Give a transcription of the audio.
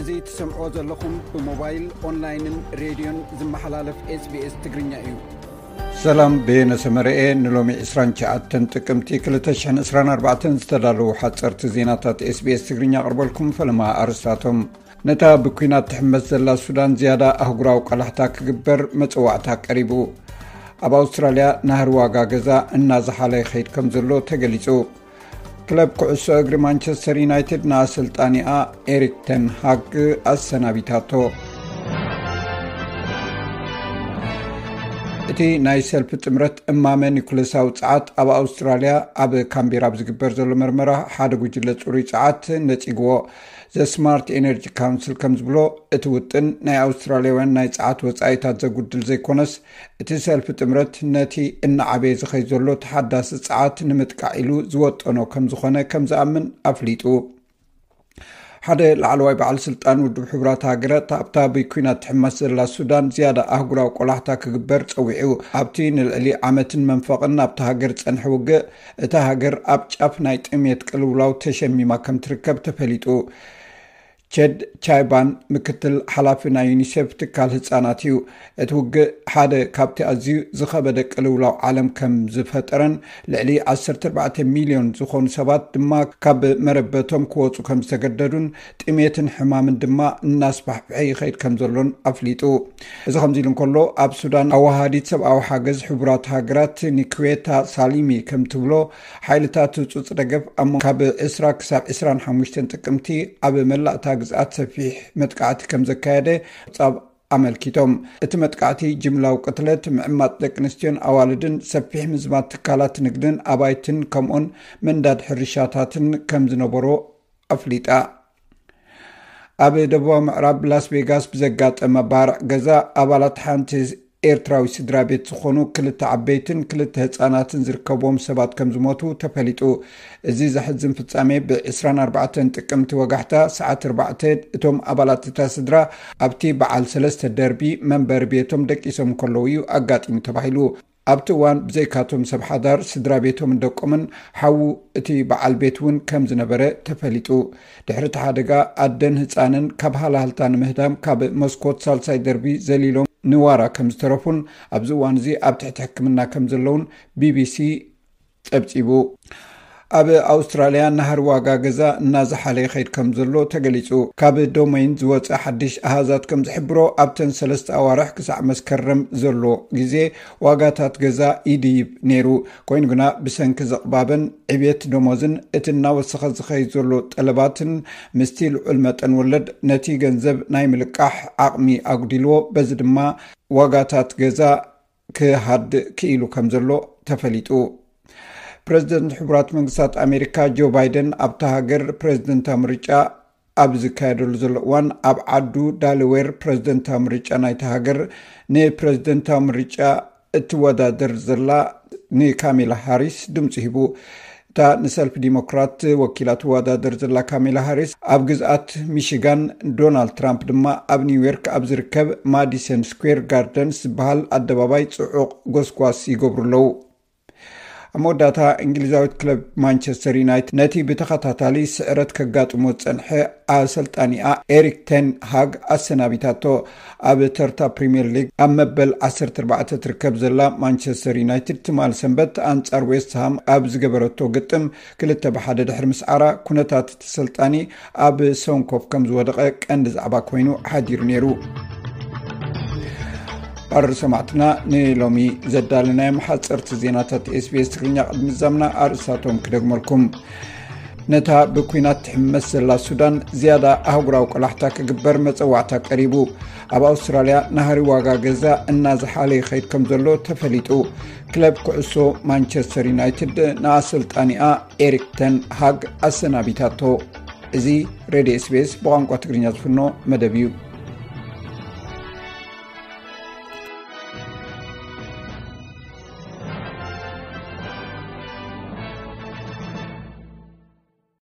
እዚ ትሰምዖ ዘለኹም ብሞባይል ኦንላይንን ሬድዮን ዝመሓላለፍ ኤስቢኤስ ትግርኛ እዩ ሰላም ብነሰመርአ ንሎሚ 29 ጥቅምቲ 224 ዝተዳለዉ ሓፀርቲ ዜናታት ኤስቢኤስ ትግርኛ ቅርበልኩም ፈለማ ኣርስታቶም ነታ ብኩናት ትሕመስ ዘላ ሱዳን ዝያዳ ኣህጉራዊ ቀላሕታ ክግበር መፅዋዕታ ቀሪቡ ኣብ ኣውስትራልያ ናህሪ ዋጋ ገዛ እናዝሓለ ይኸይድ ከም ዘሎ ተገሊጹ ክለብ ኩዕሶ እግሪ ማንቸስተር ዩናይትድ ና ስልጣኒኣ ኤሪክ ተንሃግ ኣሰናቢታቶ እቲ ናይ ሰልፊ ጥምረት እማመ ኒኮለሳዊ ፀዓት ኣብ ኣውስትራልያ ኣብ ካምቢራ ብ ዝግበር ዘሎ መርመራ ሓደ ጉጅለ ፅሩይ ፀዓት ነፂግዎ ዘስማርት ኤነርጂ ካውንስል ከም ዝብሎ እቲ ውጥን ናይ ኣውስትራልያውያን ናይ ፀዓት ወፃኢታት ዘጉድል ዘይኮነስ እቲ ሰልፊ ጥምረት ነቲ እናዓበየ ዝኸይ ዘሎ ተሓዳሲ ፀዓት ንምጥቃዕ ኢሉ ዝወጠኖ ከም ዝኾነ ከም ዝኣምን ኣፍሊጡ ሓደ ላዕለዋይ በዓል ስልጣን ውድብ ሕቡራት ሃገራት ኣብታ ብኩናት ትሕመስ ዘላ ሱዳን ዝያዳ ኣህጉራዊ ቆላሕታ ክግበር ፀዊዑ ኣብቲ ንልዕሊ ዓመትን መንፈቕን ናብቲ ሃገር ፀንሐ ውግእ እታ ሃገር ኣብ ጫፍ ናይ ጥሜት ቅልውላው ተሸሚማ ከም ትርከብ ተፈሊጡ ቸድ ቻይባን ምክትል ሓላፊናይ ዩኒሴፍ ትካል ህፃናት እዩ እቲ ውግእ ሓደ ካብቲ ኣዝዩ ዝኸበደቂልውላው ዓለም ከም ዝፈጠረን ልዕሊ 14 ሚልዮን ዝኾኑ ሰባት ድማ ካብ መረበቶም ክወፁ ከም ዝተገደዱን ጥሜትን ሕማምን ድማ እናስባሕፍሒ ይኸይድ ከም ዘሎን ኣፍሊጡ እዚ ከምዚ ኢሉ እንከሎ ኣብ ሱዳን ኣዋህዲት ሰብኣዊ ሓገዝ ሕቡራት ሃገራት ንኩዌታ ሳሊሚ ከምትብሎ ሓይልታት ፅፅ ደገፍ ኣካብ 2ስራ ክሳብ 2ራሓሙሽተ ጥቅምቲ ኣብ መላእታ ግዝኣት ሰፊሕ መጥቃዕቲ ከም ዘካየደ ጻብ ኣመልኪቶም እቲ መጥቃዕቲ ጅምላዊ ቅትለት ምዕማጥ ደቂ ኣንስትዮን ኣዋልድን ሰፊሕ ምዝማት ትካላት ንግድን ኣባይትን ከምኡን መንዳድ ሕርሻታትን ከም ዝነበሮ ኣፍሊጣ ኣብ ደቡባ ምዕራብ ላስ ቬጋስ ብዘጋጠመ ባርዕ ገዛ ኣባላት ሓንቲ ኤርትራዊ ስድራ ቤት ዝኾኑ ክልተ ዓበይትን ክልተ ህፃናትን ዝርከብዎም ሰባት ከም ዝሞቱ ተፈሊጡ እዚ ዘሕዝን ፍፃሜ ብ24 ጥቅምቲ ወጋሕታ ሰዓት 4 እቶም ኣባላት እታ ስድራ ኣብቲ በዓል ሰለስተ ደርቢ መንበሪ ቤቶም ደቂሶም ከለዉ እዩ ኣጋጢሙ ተባሂሉ ኣብቲ እዋን ብዘይካቶም ሰብ ሓዳር ስድራ ቤቶምን ደቆምን ሓዉ እቲ በዓል ቤት እውን ከም ዝነበረ ተፈሊጡ ድሕሪቲ ሓደጋ ኣደን ህፃንን ካብ ሃላህልታ ንምህዳም ካብ መስኮት ሳልሳይ ደርቢ ዘሊሎም ንዋራ ከም ዝተረፉን ኣብዚ እዋን እዙ ኣብ ትሕቲ ሕክምና ከም ዘለውን ቢቢሲ ጸብፂቡ ኣብ ኣውስትራልያ ናሃር ዋጋ ገዛ እናዝሓለ ይኸይድ ከም ዘሎ ተገሊጹ ካብ ዶሜይን ዝወፀ ሓድሽ ኣሃዛት ከም ዝሕብሮ ኣብተን ሰለስተ ኣዋርሕ ክሳዕ መስከረም ዘሎ ግዜ ዋጋታት ገዛ ይድይብ ነይሩ ኮይኑ ግና ብሰንኪ ዘቕባብን ዕብት ደሞዝን እቲ እናወሰኸ ዝኸይድ ዘሎ ጠለባትን ምስቲ ልዑል መጠን ወለድ ነቲ ገንዘብ ናይ ምልቃሕ ዓቕሚ ኣጉዲልዎ በዚ ድማ ዋጋታት ገዛ ክሃድእ ክኢሉ ከም ዘሎ ተፈሊጡ ፕረዚደንት ሕቡራት መንግስታት ኣሜሪካ ጆ ባይደን ኣብቲ ሃገር ፕረዚደንታዊ ምርጫ ኣብ ዝካየደሉ ዘሎ እዋን ኣብ ዓዱ ዳልዌር ፕረዚደንታዊ ምርጫ ናይቲ ሃገር ንፕረዚደንታዊ ምርጫ እትወዳደር ዘላ ንካሜላ ሃሪስ ድምፂ ሂቡ እታ ንሰልፊ ዲሞክራት ወኪላ ትወዳደር ዘላ ካሜላ ሃሪስ ኣብ ግዝኣት ሚሽጋን ዶናልድ ትራምፕ ድማ ኣብ ኒውዮርክ ኣብ ዝርከብ ማዲሰን ስኩር ጋርደንስ ዝበሃል ኣደባባይ ፅዑቅ ጎስጓስ ይገብሩ ኣለው ኣብ መወዳእታ እንግሊዛዊት ክለብ ማንቸስተር ዩናይትድ ነቲ ብተኸታታሊ ስዕረት ከጋጥሞ ዝፀንሐ ኣሰልጣኒኣ ኤሪክ ተን ሃግ ኣሰናቢታቶ ኣብ ተርታ ፕሪምየር ሊግ ኣብ መበል 14 ትርከብ ዘላ ማንቸስተር ዩናይትድ ትማል ሰንበት ኣንጻር ዌስትሃም ኣብ ዝገበረቶ ግጥም ክልተ ብሓደ ድሕሪ ምስዓራ ኩነታት ተሰልጣኒ ኣብ ሰንኮፍ ከም ዝወደቐ ቀንዲ ዛዕባ ኮይኑ ሓዲሩ ነይሩ ቀሪ ሰማዕትና ንሎሚ ዘዳለናይ መሓፀርቲ ዜናታት ኤስቤስ ትግርኛ ቅድሚ ዛምና ኣርእስታቶም ክደግመልኩም ነታ ብኩናት ትሕመስ ዘላ ሱዳን ዝያዳ ኣህጉራዊ ቆላሕታ ክግበር መፀዋዕታ ቀሪቡ ኣብ ኣውስትራልያ ናሃሪ ዋጋ ገዛ እናዝሓለ ይኸይድ ከም ዘሎ ተፈሊጡ ክለብ ኩዕሶ ማንቸስተር ዩናይትድ ንኣሰልጣኒኣ ኤሪክተን ሃግ ኣሰናቢታቶ እዚ ሬድዮ ስቤስ ብቋንቋ ትግርኛ ዝፍኖ መደብ እዩ